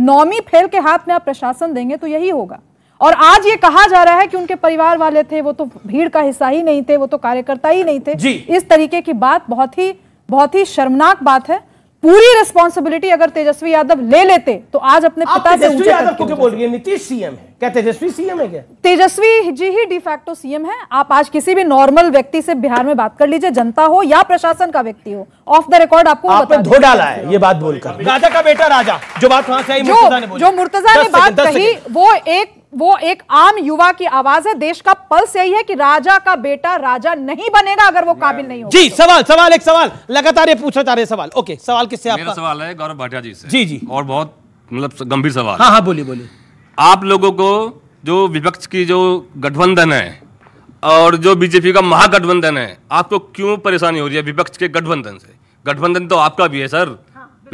नौमी फेल के हाथ में आप प्रशासन देंगे तो यही होगा और आज ये कहा जा रहा है कि उनके परिवार वाले थे वो तो भीड़ का हिस्सा ही नहीं थे वो तो कार्यकर्ता ही नहीं थे इस तरीके की बात बहुत ही बहुत ही शर्मनाक बात है पूरी रिस्पॉन्सिबिलिटी अगर तेजस्वी यादव ले लेते तो आज अपने पिता से ऊंचे यादव क्यों बोल रही है नीतीश सीएम है क्या तेजस्वी सीएम है क्या तेजस्वी जी ही डिफैक्टो सीएम है आप आज किसी भी नॉर्मल व्यक्ति से बिहार में बात कर लीजिए जनता हो या प्रशासन का व्यक्ति हो ऑफ द रिकॉर्ड आपको आपने धो डाला है ये बात बोलकर राजा का बेटा राजा जो बात वहां से जो मुर्तजा ने बात कही वो एक वो एक आम युवा की आवाज है देश का पल्स यही है कि राजा का बेटा राजा नहीं बनेगा अगर वो काबिल नहीं हो जी सवाल सवाल एक सवाल लगातार ये पूछना चाह रहे सवाल ओके सवाल किससे आपका सवाल है गौरव भाटिया जी से जी जी और बहुत मतलब गंभीर सवाल हाँ हाँ बोलिए बोलिए आप लोगों को जो विपक्ष की जो गठबंधन है और जो बीजेपी का महागठबंधन है आपको क्यों परेशानी हो रही है विपक्ष के गठबंधन से गठबंधन तो आपका भी है सर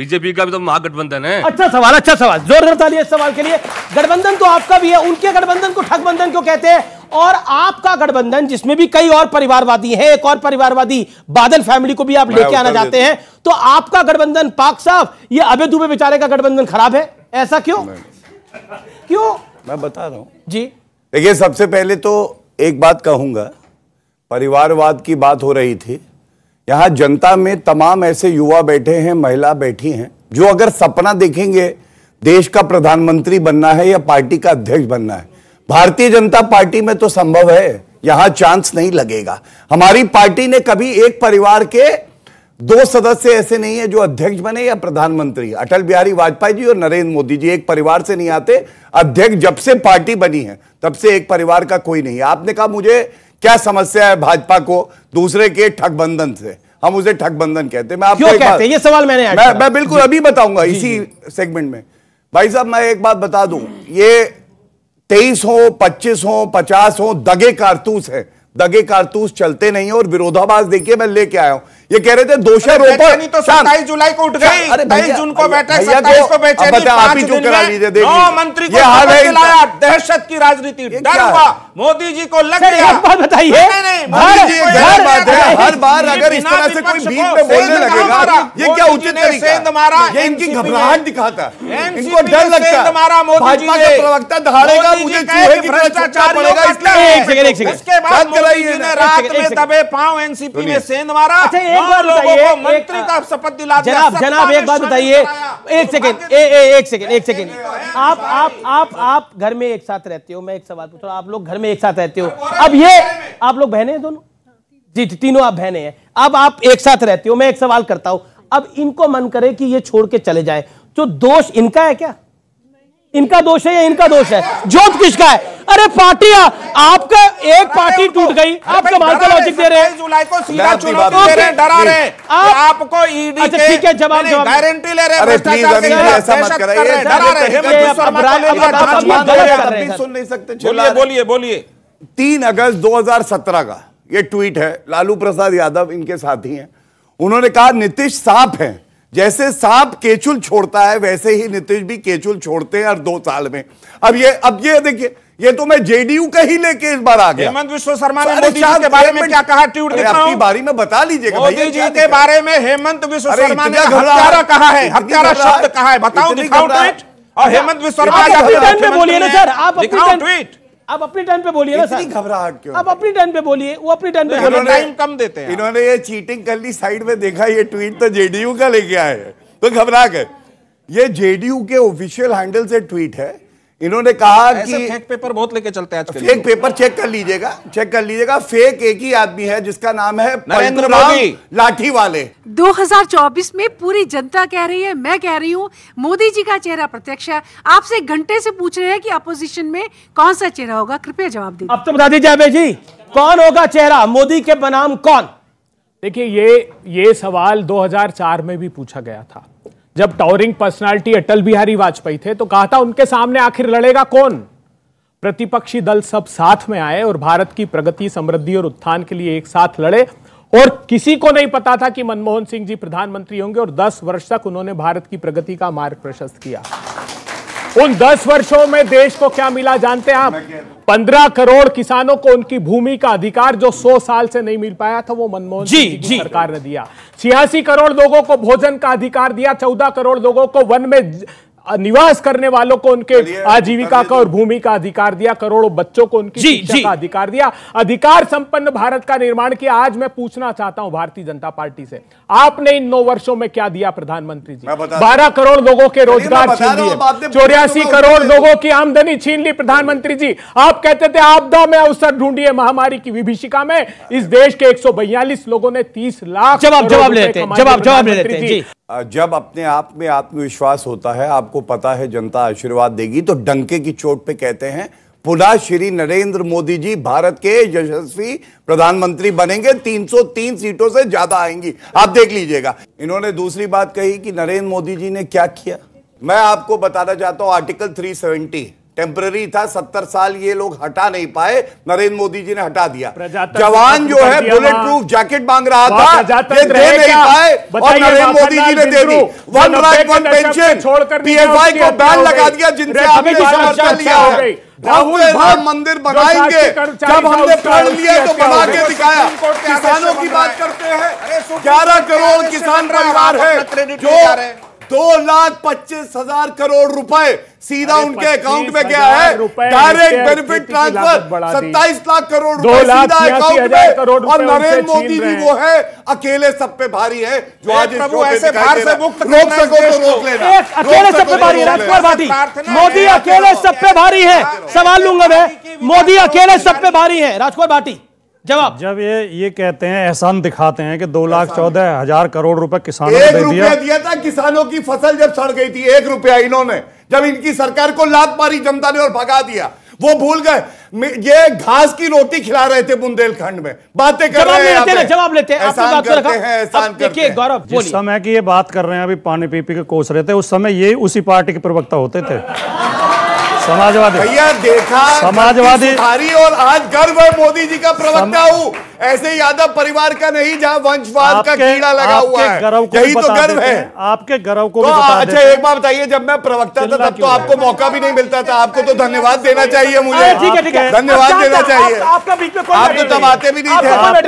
बीजेपी का भी तो महागठबंधन है अच्छा सवाल अच्छा सवाल जोरदार ताली सवाल के लिए गठबंधन तो आपका भी है उनके गठबंधन को ठगबंधन क्यों कहते हैं और आपका गठबंधन जिसमें भी कई और परिवारवादी हैं एक और परिवारवादी बादल फैमिली को भी आप लेके आना चाहते हैं तो आपका गठबंधन पाक साहब ये अबे दुबे बेचारे का गठबंधन खराब है ऐसा क्यों क्यों मैं बता रहा हूं जी देखिए सबसे पहले तो एक बात कहूंगा परिवारवाद की बात हो रही थी यहाँ जनता में तमाम ऐसे युवा बैठे हैं महिला बैठी हैं जो अगर सपना देखेंगे देश का प्रधानमंत्री बनना है या पार्टी का अध्यक्ष बनना है भारतीय जनता पार्टी में तो संभव है यहाँ चांस नहीं लगेगा हमारी पार्टी ने कभी एक परिवार के दो सदस्य ऐसे नहीं है जो अध्यक्ष बने या प्रधानमंत्री अटल बिहारी वाजपेयी जी और नरेंद्र मोदी जी एक परिवार से नहीं आते अध्यक्ष जब से पार्टी बनी है तब से एक परिवार का कोई नहीं आपने कहा मुझे क्या समस्या है भाजपा को दूसरे के ठगबंधन से हम उसे ठगबंधन कहते हैं मैं आपको एक कहते ये सवाल मैंने मैं, मैं बिल्कुल अभी बताऊंगा इसी सेगमेंट में भाई साहब मैं एक बात बता दूं ये तेईस हो पच्चीस हो पचास हो दगे कारतूस है दगे कारतूस चलते नहीं और विरोधाभास देखिए मैं लेके आया हूं ये कह रहे थे दोषारोपण तो सत्ताईस जुलाई को उठ गई तेईस जून को बैठक सत्ताईस को बैठक आप करा लीजिए मंत्री को दिलाया दहशत की राजनीति डर हुआ मोदी जी को लग गया बताइए हर बार अगर इस तरह से कोई बीच में बोलने लगेगा ये क्या उचित मारा ये इनकी घबराहट दिखाता है इनको डर लगता है मारा मोदी जी प्रवक्ता धारेगा मुझे चूहे पड़ेगा इसलिए उसके बाद मोदी जी ने रात में दबे पांव एनसीपी में सेंध मारा एक बार हाँ, बताइए मंत्री का शपथ दिला जनाब जनाब एक बात बताइए एक तो सेकेंड एक सेकेंड एक सेकेंड आप आप आप आप घर में एक साथ रहते हो मैं एक सवाल पूछ रहा हूँ आप लोग घर में एक साथ रहते हो अब ये आप लोग बहने हैं दोनों जी तीनों आप बहने हैं अब आप एक साथ रहते हो मैं एक सवाल करता हूँ अब इनको मन करे कि ये छोड़ के चले जाए तो दोष इनका है क्या इनका दोष है या इनका दोष है जोत किसका है अरे पार्टिया आपका एक पार्टी टूट गई आप कमाल का लॉजिक दे रहे हैं जुलाई को सीधा चुनाव दे रहे हैं डरा रहे हैं आपको ईडी e अच्छा, ठीक है जवाब जवाब गारंटी ले रहे हैं भ्रष्टाचार ऐसा मत डरा रहे हैं सुन नहीं सकते बोलिए बोलिए बोलिए अगस्त 2017 का ये ट्वीट है लालू प्रसाद यादव इनके साथी हैं उन्होंने कहा नीतीश सांप हैं जैसे सांप केचुल छोड़ता है वैसे ही नीतीश भी केचुल छोड़ते हैं हर दो साल में अब ये अब ये देखिए ये तो मैं जेडीयू का ही लेके इस बार आ गया हेमंत विश्व शर्मा ने मोदी जी के बारे में क्या कहा ट्वीट दिखा अपनी बारी में बता लीजिएगा मोदी जी के बारे में हेमंत विश्व शर्मा ने हत्यारा कहा है हत्यारा शब्द कहा है बताओ दिखाओ ट्वीट और हेमंत विश्व शर्मा अपने टाइम पे बोलिए ना सर आप अपने ट्वीट आप अपने टाइम पे बोलिए ना सर घबराहट क्यों आप अपने टाइम पे बोलिए वो अपने टाइम पे तो टाइम कम देते हैं इन्होंने ये चीटिंग कर ली साइड में देखा ये ट्वीट तो जेडीयू का लेके आए तो घबरा गए ये जेडीयू के ऑफिशियल हैंडल से ट्वीट है इन्होंने कहा कि फेक पेपर बहुत लेके चलते हैं आजकल फेक पेपर चेक कर लीजिएगा चेक कर लीजिएगा फेक एक ही आदमी है जिसका नाम है नरेंद्र मोदी लाठी वाले 2024 में पूरी जनता कह रही है मैं कह रही हूँ मोदी जी का चेहरा प्रत्यक्ष है आपसे घंटे से पूछ रहे हैं कि अपोजिशन में कौन सा चेहरा होगा कृपया जवाब दीजिए अब तो बता दीजिए अभय जी कौन होगा चेहरा मोदी के बनाम कौन देखिये ये ये सवाल दो में भी पूछा गया था जब टॉरिंग पर्सनालिटी अटल बिहारी वाजपेयी थे तो कहा था उनके सामने आखिर लड़ेगा कौन प्रतिपक्षी दल सब साथ में आए और भारत की प्रगति समृद्धि और उत्थान के लिए एक साथ लड़े और किसी को नहीं पता था कि मनमोहन सिंह जी प्रधानमंत्री होंगे और 10 वर्ष तक उन्होंने भारत की प्रगति का मार्ग प्रशस्त किया उन दस वर्षों में देश को क्या मिला जानते हैं आप पंद्रह करोड़ किसानों को उनकी भूमि का अधिकार जो सौ साल से नहीं मिल पाया था वो मनमोहन जी, जी सरकार ने दिया छियासी करोड़ लोगों को भोजन का अधिकार दिया चौदह करोड़ लोगों को वन में निवास करने वालों को उनके आजीविका का और भूमि का अधिकार दिया करोड़ों बच्चों को उनकी जी। का अधिकार दिया अधिकार संपन्न भारत का निर्माण किया आज मैं पूछना चाहता हूं भारतीय जनता पार्टी से आपने इन नौ वर्षों में क्या दिया प्रधानमंत्री जी बारह करोड़ लोगों के रोजगार छीन लिए चौरासी तो करोड़ लोगों की आमदनी छीन ली प्रधानमंत्री जी आप कहते थे आपदा में अवसर ढूंढिए महामारी की विभीषिका में इस देश के एक लोगों ने तीस लाख जवाब जवाब लेते जवाब जवाब लेते जब अपने आप में आत्मविश्वास होता है आपको पता है जनता आशीर्वाद देगी तो डंके की चोट पे कहते हैं पुनः श्री नरेंद्र मोदी जी भारत के यशस्वी प्रधानमंत्री बनेंगे 303 सीटों से ज्यादा आएंगी आप देख लीजिएगा इन्होंने दूसरी बात कही कि नरेंद्र मोदी जी ने क्या किया मैं आपको बताना चाहता हूं आर्टिकल 370 टेम्पररी था सत्तर साल ये लोग हटा नहीं पाए नरेंद्र मोदी जी ने हटा दिया जवान जो है बुलेट प्रूफ जैकेट मांग रहा था ये दे नहीं पाए और नरेंद्र मोदी जी ने दे दी one right one pension PFI को बैन लगा दिया जिनसे आपने समर्थन लिया तो है राम मंदिर बनाएंगे जब हमने प्रण लिया तो बना के दिखाया किसानों की बात करते हैं ग्यारह करोड़ किसान परिवार है जो दो लाख पच्चीस हजार करोड़ रुपए सीधा उनके अकाउंट में गया है डायरेक्ट बेनिफिट ट्रांसफर सत्ताईस लाख करोड़ रुपए सीधा अकाउंट में और नरेंद्र मोदी भी वो है अकेले सब पे भारी है जो आज प्रभु ऐसे बाहर से मुक्त तो रोक सको तो रोक लेना अकेले सब पे भारी है राजकुमार भाटी मोदी अकेले सब पे भारी है सवाल लूंगा मैं मोदी अकेले सब पे भारी है राजकुमार भाटी जवाब जब ये ये कहते हैं एहसान दिखाते हैं कि दो लाख चौदह हजार करोड़ रुपए किसानों को दे दिया दिया था किसानों की फसल जब सड़ गई थी एक रुपया इन्होंने जब इनकी सरकार को लात मारी जनता ने और भगा दिया वो भूल गए ये घास की रोटी खिला रहे थे बुंदेलखंड में बातें कर रहे हैं जवाब लेते हैं गौरव जिस समय की ये बात कर रहे हैं अभी पानी पी पी के कोस रहे थे उस समय ये उसी पार्टी के प्रवक्ता होते थे समाजवादी भैया देखा समाजवादी और आज गर्व है मोदी जी का प्रवक्ता हूँ ऐसे यादव परिवार का नहीं जहाँ वंशवाद का कीड़ा लगा हुआ है गर्व को यही तो गर्व है आपके गर्व को तो अच्छा एक बात बताइए जब मैं प्रवक्ता था तब तो आपको मौका भी नहीं मिलता था आपको तो धन्यवाद देना चाहिए मुझे ठीक है ठीक है धन्यवाद देना चाहिए आपका बीच में आप तो तब आते भी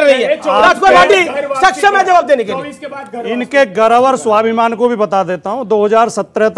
नहीं थे सक्षम है जवाब देने के लिए इनके गर्व और स्वाभिमान को भी बता देता हूँ दो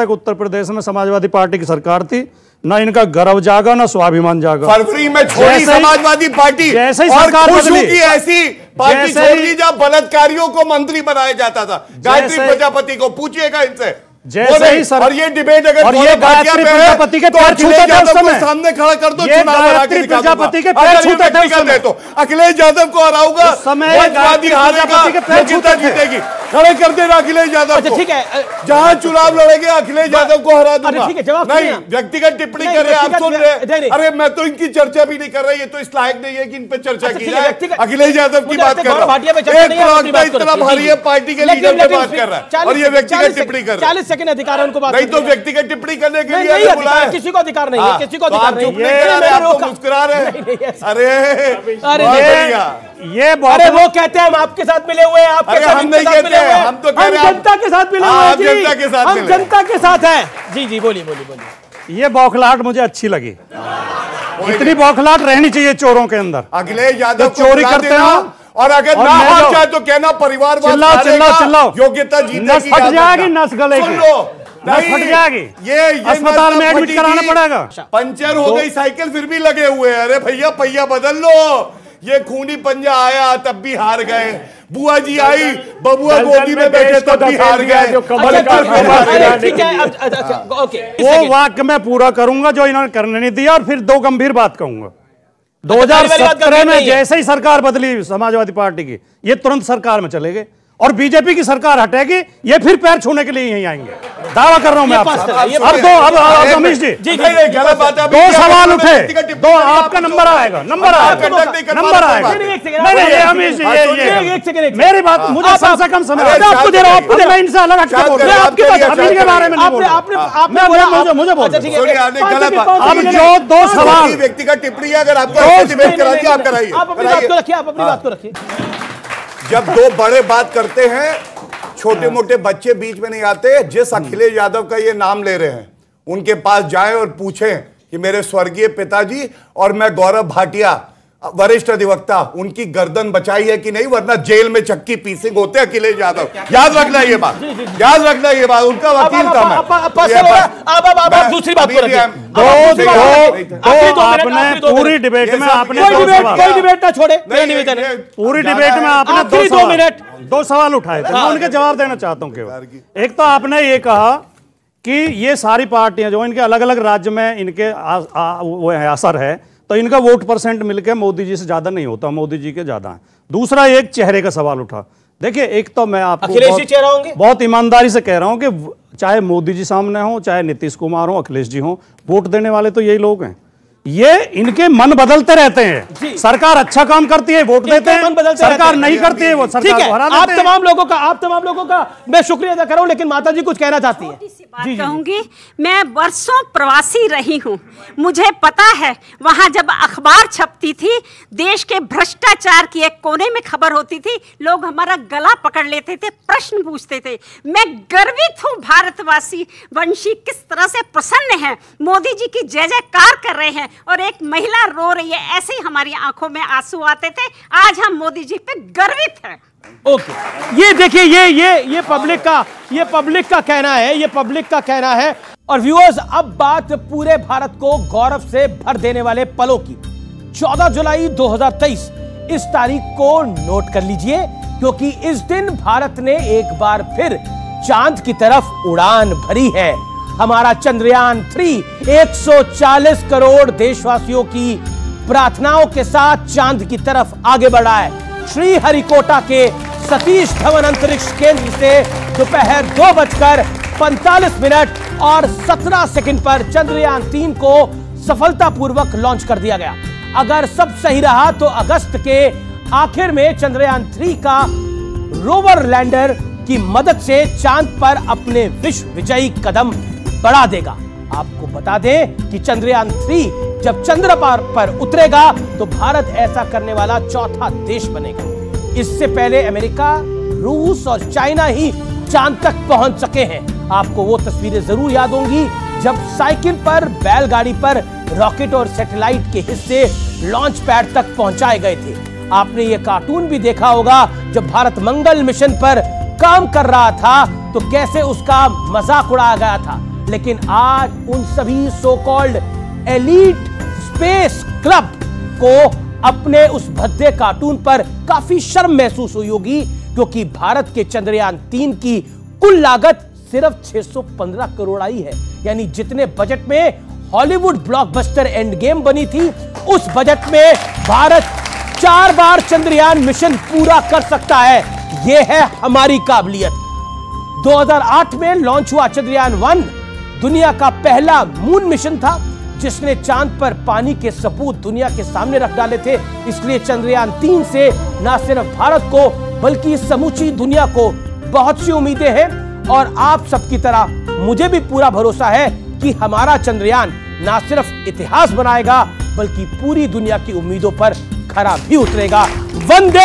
तक उत्तर प्रदेश में समाजवादी पार्टी की सरकार थी ना इनका गर्व जागा ना स्वाभिमान जागा फरवरी में छोड़ी समाजवादी पार्टी जैसे ही सरकार की ऐसी पार्टी छोड़ी जब बलात्कारियों को मंत्री बनाया जाता था गायत्री प्रजापति को पूछिएगा इनसे जैसे ही सर और ये डिबेट अगर और ये गायत्री प्रजापति के तो पैर छूते थे उस समय सामने खड़ा कर दो चुनाव हरा के प्रजापति के पैर छूते थे उस समय तो अखिलेश यादव को हराऊंगा समय गायत्री प्रजापति के पैर छूते जीतेगी खड़े कर देना अखिलेश यादव अच्छा ठीक है जहां चुनाव लड़ेंगे अखिलेश यादव को हरा दूंगा ठीक है जवाब नहीं व्यक्तिगत टिप्पणी कर रहे हैं आप सुन रहे अरे मैं तो इनकी चर्चा भी नहीं कर रहा ये तो इस लायक नहीं है कि इन पर चर्चा अच्छा, की जाए अखिलेश यादव की बात कर रहा हूँ इतना भारी है पार्टी के लीडर पे बात कर रहा है और ये व्यक्तिगत टिप्पणी कर रहा है सेकंड अधिकार है उनको बात नहीं तो व्यक्ति व्यक्तिगत टिप्पणी करने के लिए नहीं अधिकार किसी को अधिकार नहीं है हाँ, किसी को अधिकार नहीं है मुस्कुरा रहे अरे अरे ये अरे वो कहते हैं हम आपके साथ मिले हुए हैं आपके साथ नहीं कहते हैं हम तो कह रहे हैं जनता के साथ मिले हुए हाँ, हैं जनता के साथ हम जनता के साथ हैं जी जी बोलिए बोलिए बोलिए ये बौखलाहट मुझे अच्छी लगी हाँ। इतनी बौखलाहट रहनी चाहिए चोरों के अंदर अगले यादव चोरी करते हैं और अगर ना हार जाए तो कहना परिवार योग्यता जीतने नस गले ये, ये मतलब अस्पताल में एडमिट कराना पड़ेगा पंचर हो गई साइकिल फिर भी लगे हुए अरे भैया पहिया बदल लो ये खूनी पंजा आया तब भी हार गए बुआ जी आई बबुआ गोदी में बैठे तब भी हार गए अच्छा, अच्छा, अच्छा, वो वाक्य मैं पूरा करूंगा जो इन्होंने करने नहीं दिया और फिर दो गंभीर बात कहूंगा 2017 में जैसे ही सरकार बदली समाजवादी पार्टी की ये तुरंत सरकार में चले गए और बीजेपी की सरकार हटेगी ये फिर पैर छूने के लिए यहीं आएंगे दावा कर रहा हूं मैं अब दो अब रमेश जी दो सवाल उठे दो आपका नंबर आएगा नंबर आएगा नंबर आएगा नहीं रमेश जी हाँ, मेरी बात मुझे कम से कम समझ आपको दे रहा हूं आपको इनसे अलग हटके बोल रहा हूं आपके अमीर के बारे में आपने आपने हाँ। मुझे मुझे बोल अब अच्छा, जो दो सवाल व्यक्ति का टिप्पणी अगर आपको आप अपनी बात को तो रखिए आप अपनी बात को रखिए जब दो बड़े बात करते हैं छोटे मोटे बच्चे बीच में नहीं आते जिस अखिलेश यादव का ये नाम ले रहे हैं उनके पास जाएं और पूछें कि मेरे स्वर्गीय पिताजी और मैं गौरव भाटिया वरिष्ठ अधिवक्ता उनकी गर्दन बचाई है कि नहीं वरना जेल में चक्की पीसिंग होते अखिलेश यादव याद रखना ये बात याद रखना ये बात उनका वकील था मैं दूसरी बात आपने पूरी डिबेट में आपने कोई डिबेट ना छोड़े है पूरी डिबेट में आपने दो मिनट दो सवाल उठाए थे मैं हाँ। उनके जवाब देना चाहता हूँ केवल एक तो आपने ये कहा कि ये सारी पार्टियां जो इनके अलग अलग राज्य में इनके वो है असर है तो इनका वोट परसेंट मिलकर मोदी जी से ज़्यादा नहीं होता मोदी जी के ज़्यादा हैं दूसरा एक चेहरे का सवाल उठा देखिए एक तो मैं आपको बहुत, बहुत ईमानदारी से कह रहा हूं कि चाहे मोदी जी सामने हो चाहे नीतीश कुमार हो अखिलेश जी हो वोट देने वाले तो यही लोग हैं ये इनके मन बदलते रहते हैं सरकार अच्छा काम करती है वोट देते हैं सरकार नहीं करती है वो सरकार है, आप तमाम लोगों का आप तमाम लोगों का मैं शुक्रिया अदा कर रहा हूँ लेकिन माता जी कुछ कहना चाहती है बात कहूंगी मैं वर्षों प्रवासी रही हूँ मुझे पता है वहाँ जब अखबार छपती थी देश के भ्रष्टाचार की एक कोने में खबर होती थी लोग हमारा गला पकड़ लेते थे प्रश्न पूछते थे मैं गर्वित हूँ भारतवासी वंशी किस तरह से प्रसन्न है मोदी जी की जय जयकार कर रहे हैं और एक महिला रो रही है ऐसे ही हमारी आंखों में आंसू आते थे आज हम मोदी जी पे गर्वित हैं ओके ये देखिए ये ये ये पब्लिक का ये पब्लिक का कहना है ये पब्लिक का कहना है और व्यूअर्स अब बात पूरे भारत को गौरव से भर देने वाले पलों की 14 जुलाई 2023 इस तारीख को नोट कर लीजिए क्योंकि इस दिन भारत ने एक बार फिर चांद की तरफ उड़ान भरी है हमारा चंद्रयान थ्री 140 करोड़ देशवासियों की प्रार्थनाओं के साथ चांद की तरफ आगे बढ़ा है श्री हरिकोटा के सतीश धवन अंतरिक्ष केंद्र से दोपहर दो बजकर पैंतालीस मिनट और 17 सेकंड पर चंद्रयान तीन को सफलतापूर्वक लॉन्च कर दिया गया अगर सब सही रहा तो अगस्त के आखिर में चंद्रयान थ्री का रोवर लैंडर की मदद से चांद पर अपने विश्व विजयी कदम बढ़ा देगा आपको बता दें कि चंद्रयान थ्री जब चंद्र पर उतरेगा तो भारत ऐसा करने वाला चौथा देश बनेगा इससे पहले अमेरिका रूस और चाइना ही चांद तक पहुंच सके हैं आपको वो तस्वीरें जरूर याद होंगी जब साइकिल पर बैलगाड़ी पर रॉकेट और सैटेलाइट के हिस्से लॉन्च पैड तक पहुंचाए गए थे आपने ये कार्टून भी देखा होगा जब भारत मंगल मिशन पर काम कर रहा था तो कैसे उसका मजाक उड़ाया गया था लेकिन आज उन सभी so called elite space club को अपने उस भद्दे कार्टून पर काफी शर्म महसूस हुई होगी क्योंकि भारत के चंद्रयान तीन की कुल लागत सिर्फ 615 करोड़ आई है यानी जितने बजट में हॉलीवुड ब्लॉकबस्टर एंड गेम बनी थी उस बजट में भारत चार बार चंद्रयान मिशन पूरा कर सकता है यह है हमारी काबिलियत 2008 में लॉन्च हुआ चंद्रयान वन दुनिया का पहला मून मिशन था जिसने चांद पर पानी के सपूत दुनिया के सामने रख डाले थे इसलिए चंद्रयान तीन से न सिर्फ भारत को बल्कि समूची दुनिया को बहुत सी उम्मीदें हैं और आप सबकी तरह मुझे भी पूरा भरोसा है कि हमारा चंद्रयान ना सिर्फ इतिहास बनाएगा बल्कि पूरी दुनिया की उम्मीदों पर खरा भी उतरेगा वंदे